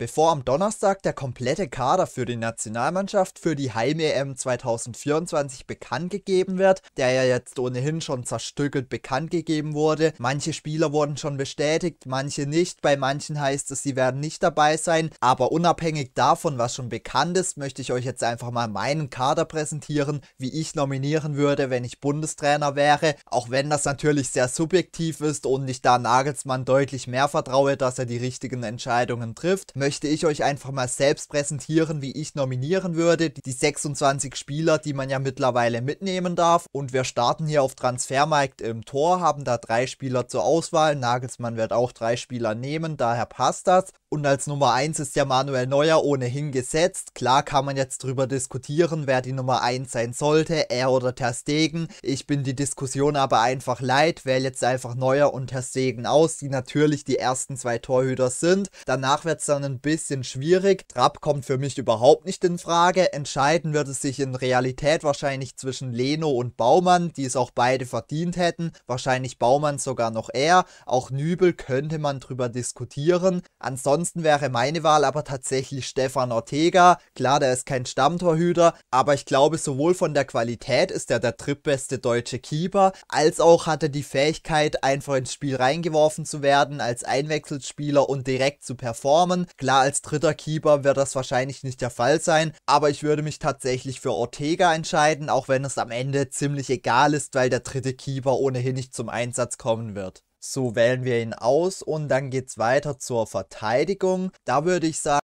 bevor am Donnerstag der komplette Kader für die Nationalmannschaft für die Heim-EM 2024 bekannt gegeben wird, der ja jetzt ohnehin schon zerstückelt bekannt gegeben wurde. Manche Spieler wurden schon bestätigt, manche nicht. Bei manchen heißt es, sie werden nicht dabei sein. Aber unabhängig davon, was schon bekannt ist, möchte ich euch jetzt einfach mal meinen Kader präsentieren, wie ich nominieren würde, wenn ich Bundestrainer wäre. Auch wenn das natürlich sehr subjektiv ist und ich da Nagelsmann deutlich mehr vertraue, dass er die richtigen Entscheidungen trifft, möchte möchte ich euch einfach mal selbst präsentieren, wie ich nominieren würde. Die 26 Spieler, die man ja mittlerweile mitnehmen darf. Und wir starten hier auf Transfermarkt im Tor, haben da drei Spieler zur Auswahl. Nagelsmann wird auch drei Spieler nehmen, daher passt das. Und als Nummer 1 ist ja Manuel Neuer ohnehin gesetzt. Klar kann man jetzt darüber diskutieren, wer die Nummer 1 sein sollte, er oder Ter Stegen. Ich bin die Diskussion aber einfach leid, wähle jetzt einfach Neuer und Ter Stegen aus, die natürlich die ersten zwei Torhüter sind. Danach wird es dann ein bisschen schwierig. Trapp kommt für mich überhaupt nicht in Frage. Entscheiden wird es sich in Realität wahrscheinlich zwischen Leno und Baumann, die es auch beide verdient hätten. Wahrscheinlich Baumann sogar noch eher. Auch Nübel könnte man drüber diskutieren. Ansonsten wäre meine Wahl aber tatsächlich Stefan Ortega. Klar, der ist kein Stammtorhüter, aber ich glaube, sowohl von der Qualität ist er der drittbeste deutsche Keeper, als auch hat er die Fähigkeit, einfach ins Spiel reingeworfen zu werden als Einwechselspieler und direkt zu performen. Klar, Klar, als dritter Keeper wird das wahrscheinlich nicht der Fall sein, aber ich würde mich tatsächlich für Ortega entscheiden, auch wenn es am Ende ziemlich egal ist, weil der dritte Keeper ohnehin nicht zum Einsatz kommen wird. So wählen wir ihn aus und dann geht's weiter zur Verteidigung. Da würde ich sagen,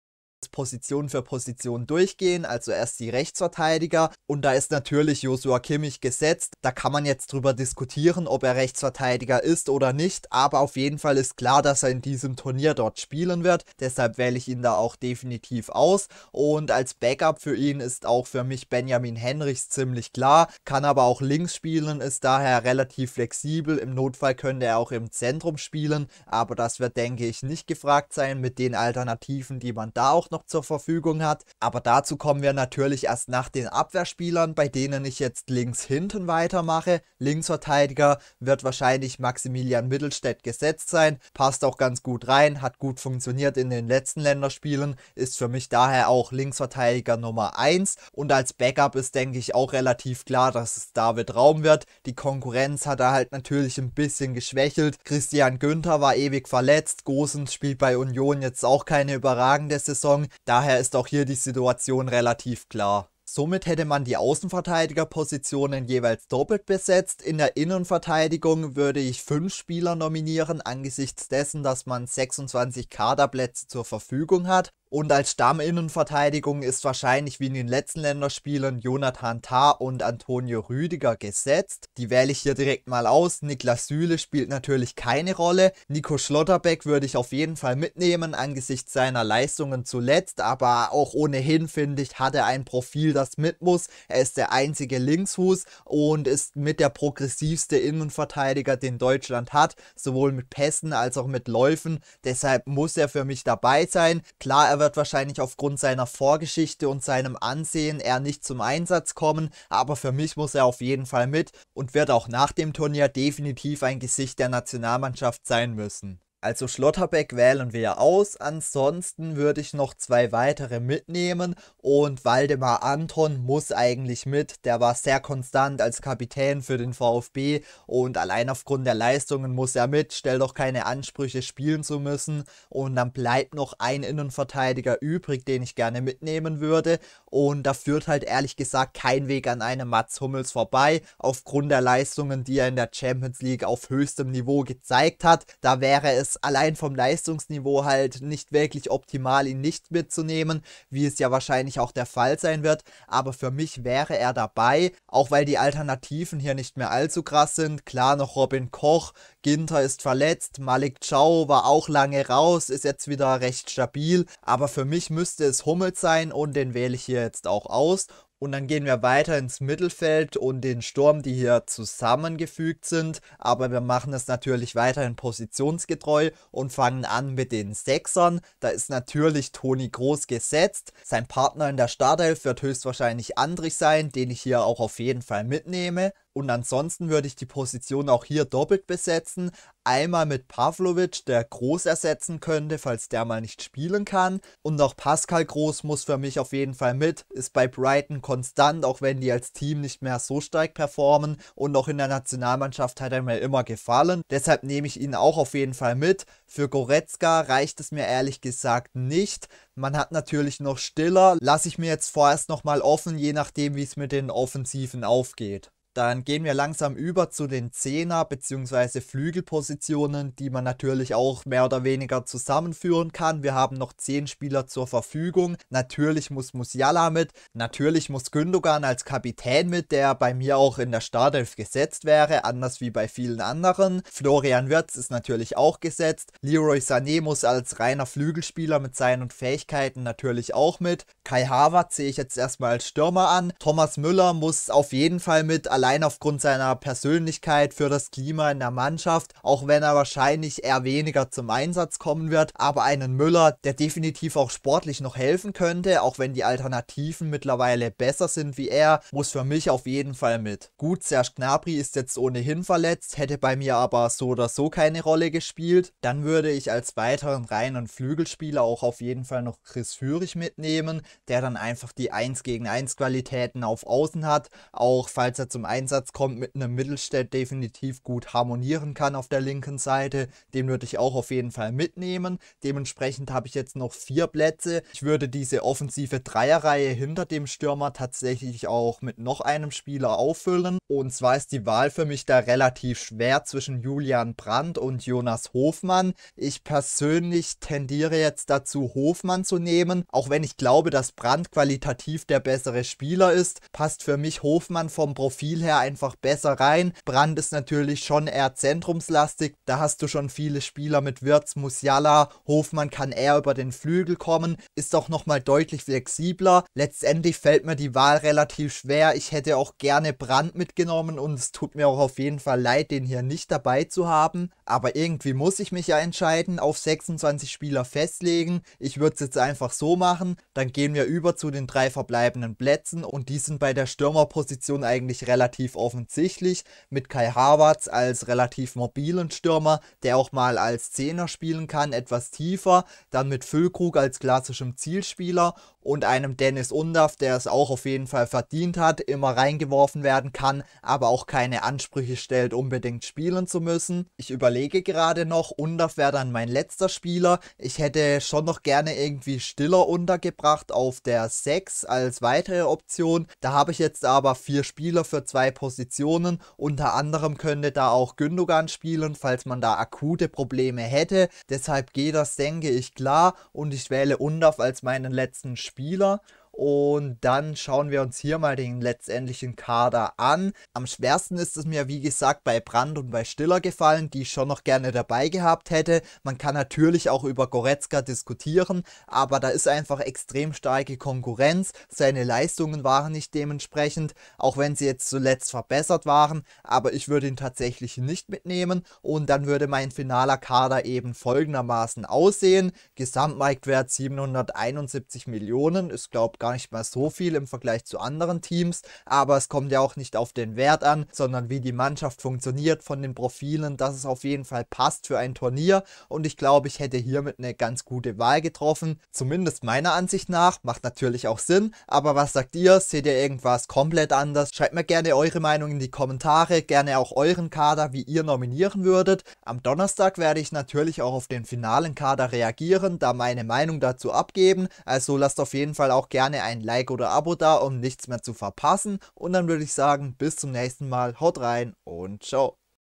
Position für Position durchgehen, also erst die Rechtsverteidiger und da ist natürlich Joshua Kimmich gesetzt. Da kann man jetzt drüber diskutieren, ob er Rechtsverteidiger ist oder nicht, aber auf jeden Fall ist klar, dass er in diesem Turnier dort spielen wird. Deshalb wähle ich ihn da auch definitiv aus und als Backup für ihn ist auch für mich Benjamin Henrichs ziemlich klar, kann aber auch links spielen, ist daher relativ flexibel. Im Notfall könnte er auch im Zentrum spielen, aber das wird denke ich nicht gefragt sein mit den Alternativen, die man da auch noch zur Verfügung hat. Aber dazu kommen wir natürlich erst nach den Abwehrspielern, bei denen ich jetzt links hinten weitermache. Linksverteidiger wird wahrscheinlich Maximilian Mittelstädt gesetzt sein. Passt auch ganz gut rein, hat gut funktioniert in den letzten Länderspielen, ist für mich daher auch Linksverteidiger Nummer 1. Und als Backup ist, denke ich, auch relativ klar, dass es David Raum wird. Die Konkurrenz hat er halt natürlich ein bisschen geschwächelt. Christian Günther war ewig verletzt. Gosens spielt bei Union jetzt auch keine überragende Saison. Saison, daher ist auch hier die Situation relativ klar. Somit hätte man die Außenverteidigerpositionen jeweils doppelt besetzt. In der Innenverteidigung würde ich 5 Spieler nominieren, angesichts dessen, dass man 26 Kaderplätze zur Verfügung hat. Und als Stamminnenverteidigung ist wahrscheinlich wie in den letzten Länderspielen Jonathan Tah und Antonio Rüdiger gesetzt. Die wähle ich hier direkt mal aus. Niklas Süle spielt natürlich keine Rolle. Nico Schlotterbeck würde ich auf jeden Fall mitnehmen angesichts seiner Leistungen zuletzt. Aber auch ohnehin finde ich, hat er ein Profil, das mit muss. Er ist der einzige Linksfuß und ist mit der progressivste Innenverteidiger, den Deutschland hat. Sowohl mit Pässen als auch mit Läufen. Deshalb muss er für mich dabei sein. Klar, er wird wahrscheinlich aufgrund seiner Vorgeschichte und seinem Ansehen eher nicht zum Einsatz kommen, aber für mich muss er auf jeden Fall mit und wird auch nach dem Turnier definitiv ein Gesicht der Nationalmannschaft sein müssen. Also Schlotterbeck wählen wir aus. Ansonsten würde ich noch zwei weitere mitnehmen. Und Waldemar Anton muss eigentlich mit. Der war sehr konstant als Kapitän für den VfB. Und allein aufgrund der Leistungen muss er mit. Stell doch keine Ansprüche, spielen zu müssen. Und dann bleibt noch ein Innenverteidiger übrig, den ich gerne mitnehmen würde. Und da führt halt ehrlich gesagt kein Weg an einem Mats Hummels vorbei. Aufgrund der Leistungen, die er in der Champions League auf höchstem Niveau gezeigt hat. Da wäre es ist allein vom Leistungsniveau halt nicht wirklich optimal, ihn nicht mitzunehmen, wie es ja wahrscheinlich auch der Fall sein wird. Aber für mich wäre er dabei, auch weil die Alternativen hier nicht mehr allzu krass sind. Klar noch Robin Koch, Ginter ist verletzt, Malik Chow war auch lange raus, ist jetzt wieder recht stabil. Aber für mich müsste es Hummels sein und den wähle ich hier jetzt auch aus. Und dann gehen wir weiter ins Mittelfeld und den Sturm, die hier zusammengefügt sind. Aber wir machen es natürlich weiterhin positionsgetreu und fangen an mit den Sechsern. Da ist natürlich Toni Groß gesetzt. Sein Partner in der Startelf wird höchstwahrscheinlich Andrich sein, den ich hier auch auf jeden Fall mitnehme. Und ansonsten würde ich die Position auch hier doppelt besetzen einmal mit Pavlovic, der Groß ersetzen könnte, falls der mal nicht spielen kann. Und auch Pascal Groß muss für mich auf jeden Fall mit, ist bei Brighton konstant, auch wenn die als Team nicht mehr so stark performen. Und auch in der Nationalmannschaft hat er mir immer gefallen. Deshalb nehme ich ihn auch auf jeden Fall mit. Für Goretzka reicht es mir ehrlich gesagt nicht. Man hat natürlich noch Stiller, lasse ich mir jetzt vorerst nochmal offen, je nachdem, wie es mit den Offensiven aufgeht. Dann gehen wir langsam über zu den Zehner- bzw. Flügelpositionen, die man natürlich auch mehr oder weniger zusammenführen kann. Wir haben noch 10 Spieler zur Verfügung. Natürlich muss Musiala mit, natürlich muss Gündogan als Kapitän mit, der bei mir auch in der Startelf gesetzt wäre, anders wie bei vielen anderen. Florian Wirtz ist natürlich auch gesetzt. Leroy Sané muss als reiner Flügelspieler mit seinen Fähigkeiten natürlich auch mit. Kai Havertz sehe ich jetzt erstmal als Stürmer an. Thomas Müller muss auf jeden Fall mit, allein aufgrund seiner Persönlichkeit für das Klima in der Mannschaft, auch wenn er wahrscheinlich eher weniger zum Einsatz kommen wird, aber einen Müller, der definitiv auch sportlich noch helfen könnte, auch wenn die Alternativen mittlerweile besser sind wie er, muss für mich auf jeden Fall mit. Gut, Serge Gnabry ist jetzt ohnehin verletzt, hätte bei mir aber so oder so keine Rolle gespielt, dann würde ich als weiteren reinen Flügelspieler auch auf jeden Fall noch Chris Führig mitnehmen, der dann einfach die 1 gegen 1 Qualitäten auf Außen hat, auch falls er zum Einsatz kommt, mit einem Mittelstädt definitiv gut harmonieren kann auf der linken Seite. Den würde ich auch auf jeden Fall mitnehmen. Dementsprechend habe ich jetzt noch vier Plätze. Ich würde diese offensive Dreierreihe hinter dem Stürmer tatsächlich auch mit noch einem Spieler auffüllen. Und zwar ist die Wahl für mich da relativ schwer zwischen Julian Brandt und Jonas Hofmann. Ich persönlich tendiere jetzt dazu, Hofmann zu nehmen. Auch wenn ich glaube, dass Brandt qualitativ der bessere Spieler ist, passt für mich Hofmann vom Profil her einfach besser rein. Brand ist natürlich schon eher zentrumslastig. Da hast du schon viele Spieler mit Wirtz, Musiala, Hofmann kann eher über den Flügel kommen. Ist auch nochmal deutlich flexibler. Letztendlich fällt mir die Wahl relativ schwer. Ich hätte auch gerne Brand mitgenommen und es tut mir auch auf jeden Fall leid, den hier nicht dabei zu haben. Aber irgendwie muss ich mich ja entscheiden, auf 26 Spieler festlegen. Ich würde es jetzt einfach so machen. Dann gehen wir über zu den drei verbleibenden Plätzen und die sind bei der Stürmerposition eigentlich relativ relativ offensichtlich mit Kai Havertz als relativ mobilen Stürmer, der auch mal als Zehner spielen kann, etwas tiefer, dann mit Füllkrug als klassischem Zielspieler und einem Dennis Undaff, der es auch auf jeden Fall verdient hat, immer reingeworfen werden kann, aber auch keine Ansprüche stellt, unbedingt spielen zu müssen. Ich überlege gerade noch, Undaff wäre dann mein letzter Spieler. Ich hätte schon noch gerne irgendwie Stiller untergebracht auf der 6 als weitere Option. Da habe ich jetzt aber vier Spieler für zwei zwei Positionen. Unter anderem könnte da auch Gündogan spielen, falls man da akute Probleme hätte. Deshalb geht das, denke ich, klar und ich wähle Undorf als meinen letzten Spieler. Und dann schauen wir uns hier mal den letztendlichen Kader an. Am schwersten ist es mir, wie gesagt, bei Brand und bei Stiller gefallen, die ich schon noch gerne dabei gehabt hätte. Man kann natürlich auch über Goretzka diskutieren, aber da ist einfach extrem starke Konkurrenz. Seine Leistungen waren nicht dementsprechend, auch wenn sie jetzt zuletzt verbessert waren. Aber ich würde ihn tatsächlich nicht mitnehmen und dann würde mein finaler Kader eben folgendermaßen aussehen. Gesamtmarktwert 771 Millionen ist, glaube gar nicht mal so viel im Vergleich zu anderen Teams, aber es kommt ja auch nicht auf den Wert an, sondern wie die Mannschaft funktioniert von den Profilen, dass es auf jeden Fall passt für ein Turnier und ich glaube, ich hätte hiermit eine ganz gute Wahl getroffen, zumindest meiner Ansicht nach, macht natürlich auch Sinn, aber was sagt ihr, seht ihr irgendwas komplett anders? Schreibt mir gerne eure Meinung in die Kommentare, gerne auch euren Kader, wie ihr nominieren würdet. Am Donnerstag werde ich natürlich auch auf den finalen Kader reagieren, da meine Meinung dazu abgeben, also lasst auf jeden Fall auch gerne gerne ein Like oder Abo da, um nichts mehr zu verpassen. Und dann würde ich sagen, bis zum nächsten Mal. Haut rein und ciao.